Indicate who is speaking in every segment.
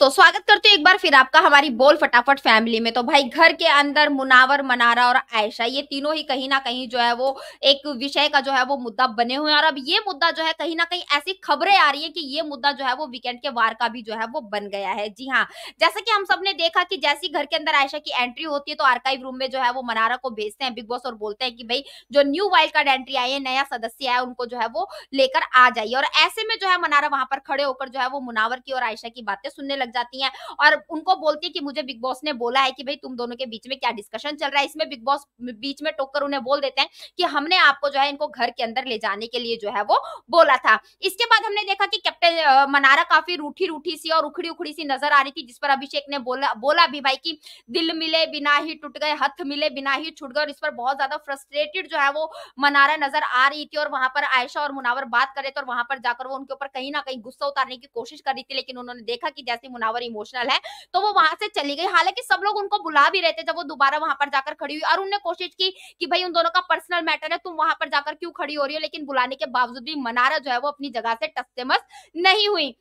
Speaker 1: दोस्तों स्वागत करते हैं एक बार फिर आपका हमारी बोल फटाफट फैमिली में तो भाई घर के अंदर मुनावर मनारा और आयशा ये तीनों ही कहीं ना कहीं जो है वो एक विषय का जो है वो मुद्दा बने हुए हैं और अब ये मुद्दा जो है कहीं ना कहीं ऐसी खबरें आ रही है कि ये मुद्दा जो है वो वीकेंड के वार का भी जो है वो बन गया है जी हाँ जैसा कि हम सब ने देखा कि जैसी घर के अंदर आयशा की एंट्री होती है तो आर्काइव रूम में जो है वो मनारा को भेजते हैं बिग बॉस और बोलते हैं कि भाई जो न्यू वाइल्ड कार्ड एंट्री आई है नया सदस्य आया उनको जो है वो लेकर आ जाइए और ऐसे में जो है मनारा वहां पर खड़े होकर जो है वो मुनावर की और आयशा की बातें सुनने लगे लग जाती है और उनको बोलती है कि मुझे बिग बॉस ने बोला है कि भाई तुम दोनों के बीच में क्या डिस्कशन चल रहा है इसमें बिग बॉस बीच में टोक कर उन्हें बोल देते हैं कि हमने आपको जो है इनको घर के अंदर ले जाने के लिए जो है वो बोला था इसके बाद हमने देखा कि कैप्टन मनारा काफी रूठी रूठी सी और उखड़ी उखड़ी सी नजर आ रही थी जिस पर अभिषेक ने बोला बोला भी भाई की दिल मिले बिना ही टूट गए हथ मिले बिना ही छूट गए और इस पर बहुत ज्यादा फ्रस्ट्रेटेड जो है वो मनारा नजर आ रही थी और वहां पर आयशा और मुनावर बात करे तो वहां पर जाकर वो उनके ऊपर कहीं ना कहीं गुस्सा उतारने की कोशिश कर रही थी लेकिन उन्होंने देखा कि जैसे मुनावर इमोशनल है तो वो वहां से चली गई हालांकि सब लोग उनको बुला भी रहे थे जब वो दोबारा वहां पर जाकर खड़ी हुई और उनने कोशिश की कि भाई उन दोनों का पर्सनल मैटर है तुम वहां पर जाकर क्यों खड़ी हो रही हो लेकिन बुलाने के बावजूद भी मनारा जो है वो अपनी जगह से टस्ते मस्त नहीं हुई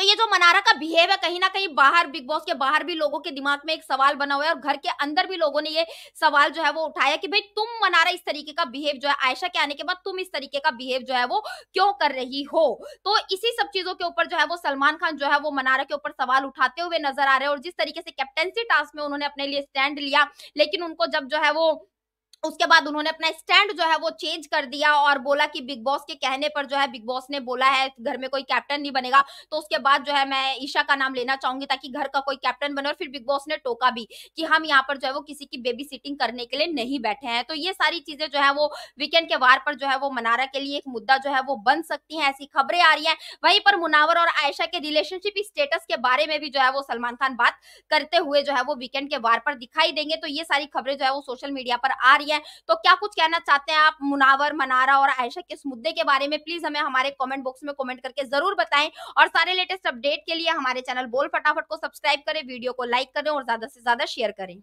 Speaker 1: तो ये जो मनारा का बिहेव है कहीं ना कहीं बाहर बिग बॉस के बाहर भी लोगों के दिमाग में एक सवाल बना हुआ है और घर के अंदर भी लोगों ने ये सवाल जो है वो उठाया कि भाई तुम मनारा इस तरीके का बिहेव जो है आयशा के आने के बाद तुम इस तरीके का बिहेव जो है वो क्यों कर रही हो तो इसी सब चीजों के ऊपर जो है वो सलमान खान जो है वो मनारा के ऊपर सवाल उठाते हुए नजर आ रहे हैं और जिस तरीके से कैप्टनसी टास्क में उन्होंने अपने लिए स्टैंड लिया लेकिन उनको जब जो है वो उसके बाद उन्होंने अपना स्टैंड जो है वो चेंज कर दिया और बोला कि बिग बॉस के कहने पर जो है बिग बॉस ने बोला है घर में कोई कैप्टन नहीं बनेगा तो उसके बाद जो है मैं ईशा का नाम लेना चाहूंगी ताकि घर का कोई कैप्टन बने और फिर बिग बॉस ने टोका भी कि हम यहाँ पर जो है वो किसी की बेबी सिटिंग करने के लिए नहीं बैठे हैं तो ये सारी चीजें जो है वो वीकेंड के वार पर जो है वो मनारा के लिए एक मुद्दा जो है वो बन सकती है ऐसी खबरें आ रही है वहीं पर मुनावर और आयशा के रिलेशनशिप स्टेटस के बारे में भी जो है वो सलमान खान बात करते हुए जो है वो वीकेंड के वार पर दिखाई देंगे तो ये सारी खबरें जो है वो सोशल मीडिया पर आ रही है आई है तो क्या कुछ कहना चाहते हैं आप मुनावर मनारा और आयशा के इस मुद्दे के बारे में प्लीज हमें हमारे कॉमेंट बॉक्स में कॉमेंट करके जरूर बताएं और सारे लेटेस्ट अपडेट के लिए हमारे चैनल बोल फटाफट को सब्सक्राइब करें वीडियो को लाइक करें और ज्यादा से ज्यादा शेयर करें